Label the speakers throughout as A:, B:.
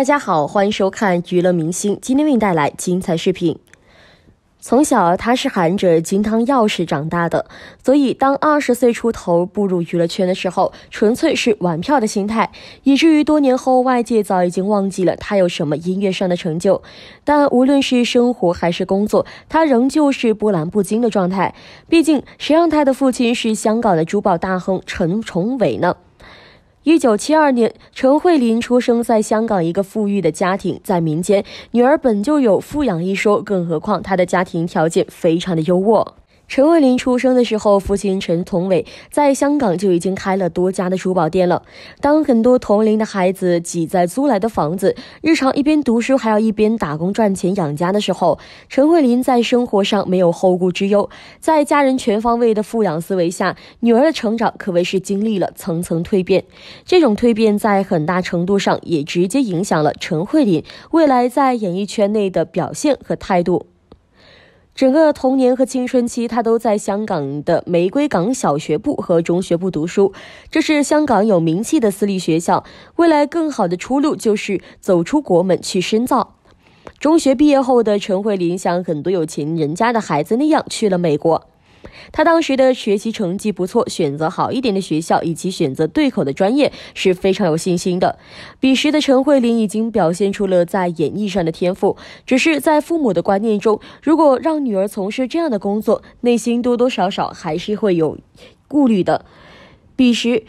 A: 大家好，欢迎收看娱乐明星。今天为你带来精彩视频。从小，他是含着金汤钥匙长大的，所以当二十岁出头步入娱乐圈的时候，纯粹是玩票的心态，以至于多年后外界早已经忘记了他有什么音乐上的成就。但无论是生活还是工作，他仍旧是波澜不惊的状态。毕竟，谁让他的父亲是香港的珠宝大亨陈崇伟呢？一九七二年，陈慧琳出生在香港一个富裕的家庭。在民间，女儿本就有“富养”一说，更何况她的家庭条件非常的优渥。陈慧琳出生的时候，父亲陈同伟在香港就已经开了多家的珠宝店了。当很多同龄的孩子挤在租来的房子，日常一边读书还要一边打工赚钱养家的时候，陈慧琳在生活上没有后顾之忧。在家人全方位的富养思维下，女儿的成长可谓是经历了层层蜕变。这种蜕变在很大程度上也直接影响了陈慧琳未来在演艺圈内的表现和态度。整个童年和青春期，他都在香港的玫瑰港小学部和中学部读书，这是香港有名气的私立学校。未来更好的出路就是走出国门去深造。中学毕业后的陈慧琳，像很多有钱人家的孩子那样去了美国。他当时的学习成绩不错，选择好一点的学校以及选择对口的专业是非常有信心的。彼时的陈慧琳已经表现出了在演艺上的天赋，只是在父母的观念中，如果让女儿从事这样的工作，内心多多少少还是会有顾虑的。彼时。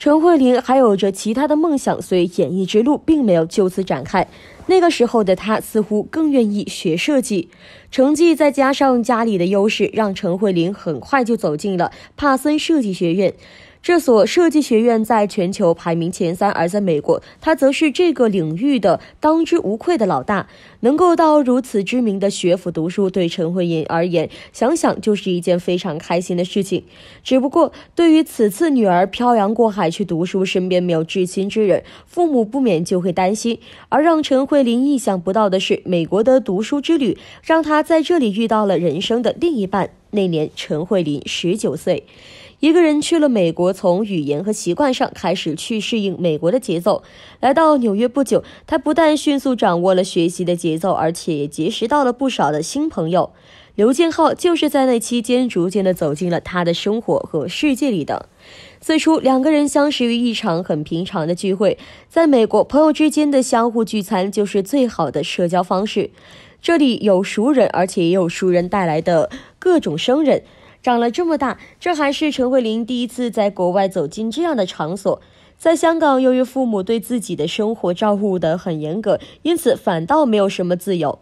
A: 陈慧琳还有着其他的梦想，所以演艺之路并没有就此展开。那个时候的她似乎更愿意学设计，成绩再加上家里的优势，让陈慧琳很快就走进了帕森设计学院。这所设计学院在全球排名前三，而在美国，它则是这个领域的当之无愧的老大。能够到如此知名的学府读书，对陈慧琳而言，想想就是一件非常开心的事情。只不过，对于此次女儿漂洋过海去读书，身边没有至亲之人，父母不免就会担心。而让陈慧琳意想不到的是，美国的读书之旅让她在这里遇到了人生的另一半。那年，陈慧琳十九岁。一个人去了美国，从语言和习惯上开始去适应美国的节奏。来到纽约不久，他不但迅速掌握了学习的节奏，而且也结识到了不少的新朋友。刘建浩就是在那期间逐渐的走进了他的生活和世界里的。最初，两个人相识于一场很平常的聚会。在美国，朋友之间的相互聚餐就是最好的社交方式。这里有熟人，而且也有熟人带来的各种生人。长了这么大，这还是陈慧琳第一次在国外走进这样的场所。在香港，由于父母对自己的生活照顾得很严格，因此反倒没有什么自由。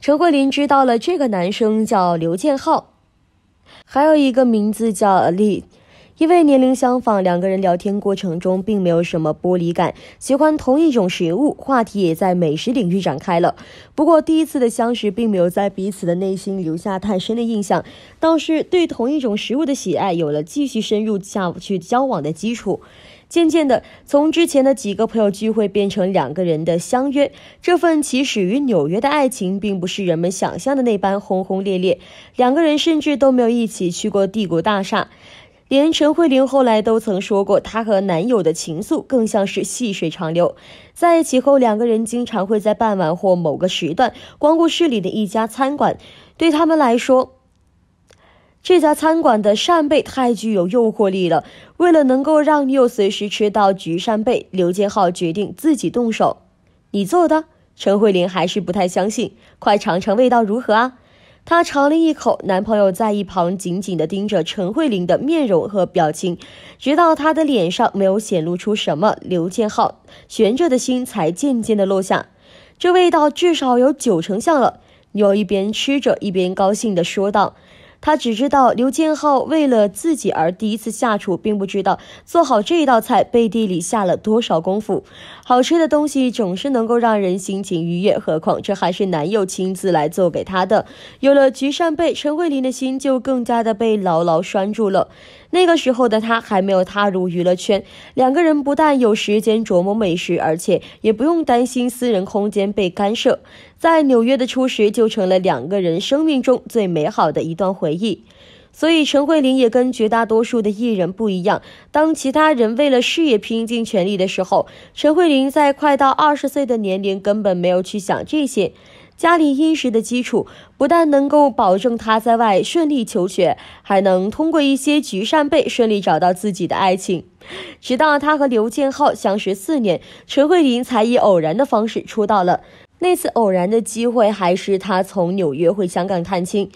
A: 陈慧琳知道了这个男生叫刘建浩，还有一个名字叫利。因为年龄相仿，两个人聊天过程中并没有什么剥离感。喜欢同一种食物，话题也在美食领域展开了。不过，第一次的相识并没有在彼此的内心留下太深的印象，倒是对同一种食物的喜爱有了继续深入下去交往的基础。渐渐的，从之前的几个朋友聚会变成两个人的相约。这份起始于纽约的爱情，并不是人们想象的那般轰轰烈烈。两个人甚至都没有一起去过帝国大厦。连陈慧琳后来都曾说过，她和男友的情愫更像是细水长流。在一起后，两个人经常会在傍晚或某个时段光顾市里的一家餐馆。对他们来说，这家餐馆的扇贝太具有诱惑力了。为了能够让女友随时吃到焗扇贝，刘建浩决定自己动手。你做的？陈慧琳还是不太相信。快尝尝味道如何啊？她尝了一口，男朋友在一旁紧紧地盯着陈慧琳的面容和表情，直到她的脸上没有显露出什么，刘建浩悬着的心才渐渐地落下。这味道至少有九成像了。又一边吃着，一边高兴地说道。他只知道刘建浩为了自己而第一次下厨，并不知道做好这道菜背地里下了多少功夫。好吃的东西总是能够让人心情愉悦，何况这还是男友亲自来做给他的。有了菊扇贝，陈慧琳的心就更加的被牢牢拴住了。那个时候的他还没有踏入娱乐圈，两个人不但有时间琢磨美食，而且也不用担心私人空间被干涉。在纽约的初识就成了两个人生命中最美好的一段回忆。所以陈慧琳也跟绝大多数的艺人不一样，当其他人为了事业拼尽全力的时候，陈慧琳在快到二十岁的年龄根本没有去想这些。家里殷实的基础，不但能够保证他在外顺利求学，还能通过一些局扇贝顺利找到自己的爱情。直到他和刘建浩相识四年，陈慧琳才以偶然的方式出道了。那次偶然的机会，还是他从纽约回香港探亲。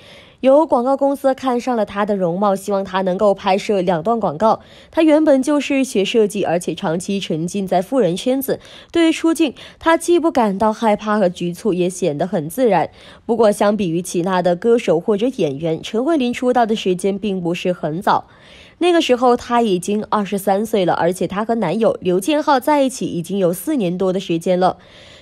A: 有广告公司看上了她的容貌，希望她能够拍摄两段广告。她原本就是学设计，而且长期沉浸在富人圈子，对于出镜，她既不感到害怕和局促，也显得很自然。不过，相比于其他的歌手或者演员，陈慧琳出道的时间并不是很早。那个时候她已经二十三岁了，而且她和男友刘建浩在一起已经有四年多的时间了。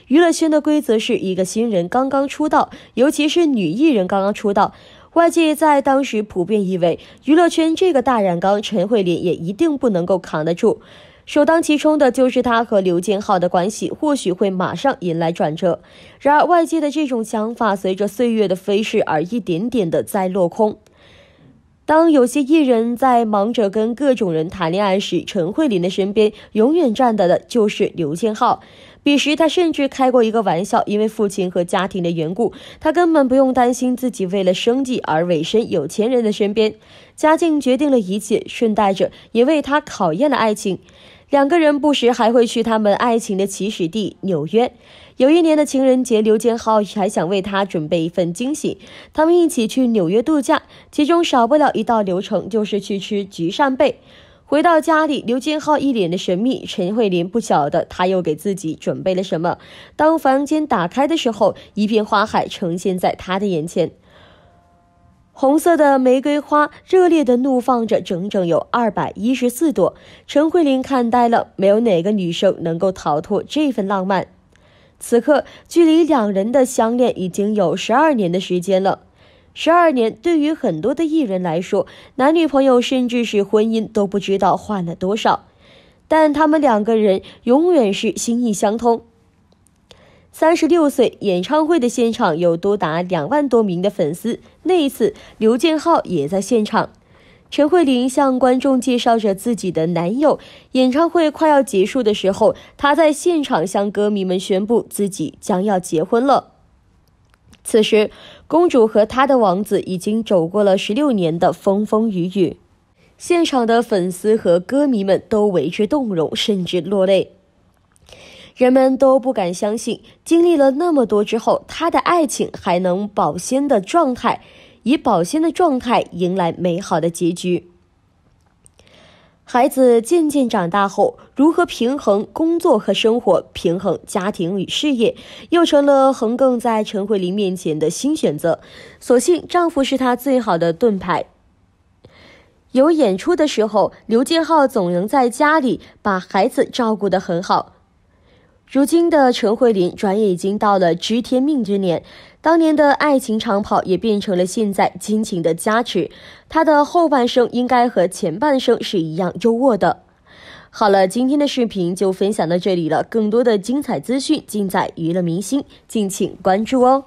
A: 娱乐圈的规则是一个新人刚刚出道，尤其是女艺人刚刚出道。外界在当时普遍以为，娱乐圈这个大染缸，陈慧琳也一定不能够扛得住。首当其冲的就是她和刘建浩的关系，或许会马上迎来转折。然而，外界的这种想法，随着岁月的飞逝而一点点的在落空。当有些艺人在忙着跟各种人谈恋爱时，陈慧琳的身边永远站着的就是刘建浩。彼时，他甚至开过一个玩笑，因为父亲和家庭的缘故，他根本不用担心自己为了生计而委身有钱人的身边。家境决定了一切，顺带着也为他考验了爱情。两个人不时还会去他们爱情的起始地纽约。有一年的情人节，刘建浩还想为他准备一份惊喜，他们一起去纽约度假，其中少不了一道流程，就是去吃菊扇贝。回到家里，刘建浩一脸的神秘。陈慧琳不晓得他又给自己准备了什么。当房间打开的时候，一片花海呈现在他的眼前。红色的玫瑰花热烈的怒放着，整整有二百一十四朵。陈慧琳看呆了，没有哪个女生能够逃脱这份浪漫。此刻，距离两人的相恋已经有十二年的时间了。十二年对于很多的艺人来说，男女朋友甚至是婚姻都不知道换了多少，但他们两个人永远是心意相通。三十六岁，演唱会的现场有多达两万多名的粉丝，那一次刘建浩也在现场。陈慧琳向观众介绍着自己的男友。演唱会快要结束的时候，她在现场向歌迷们宣布自己将要结婚了。此时，公主和她的王子已经走过了十六年的风风雨雨，现场的粉丝和歌迷们都为之动容，甚至落泪。人们都不敢相信，经历了那么多之后，他的爱情还能保鲜的状态，以保鲜的状态迎来美好的结局。孩子渐渐长大后，如何平衡工作和生活，平衡家庭与事业，又成了横亘在陈慧琳面前的新选择。所幸丈夫是她最好的盾牌。有演出的时候，刘建浩总能在家里把孩子照顾得很好。如今的陈慧琳，转眼已经到了知天命之年，当年的爱情长跑也变成了现在亲情的加持，她的后半生应该和前半生是一样优渥的。好了，今天的视频就分享到这里了，更多的精彩资讯尽在娱乐明星，敬请关注哦。